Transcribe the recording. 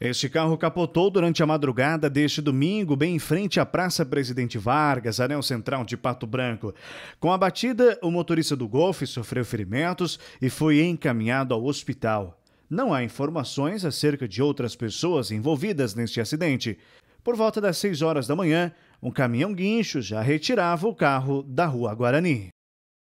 Este carro capotou durante a madrugada deste domingo, bem em frente à Praça Presidente Vargas, anel central de Pato Branco. Com a batida, o motorista do Golfe sofreu ferimentos e foi encaminhado ao hospital. Não há informações acerca de outras pessoas envolvidas neste acidente. Por volta das 6 horas da manhã, um caminhão guincho já retirava o carro da Rua Guarani.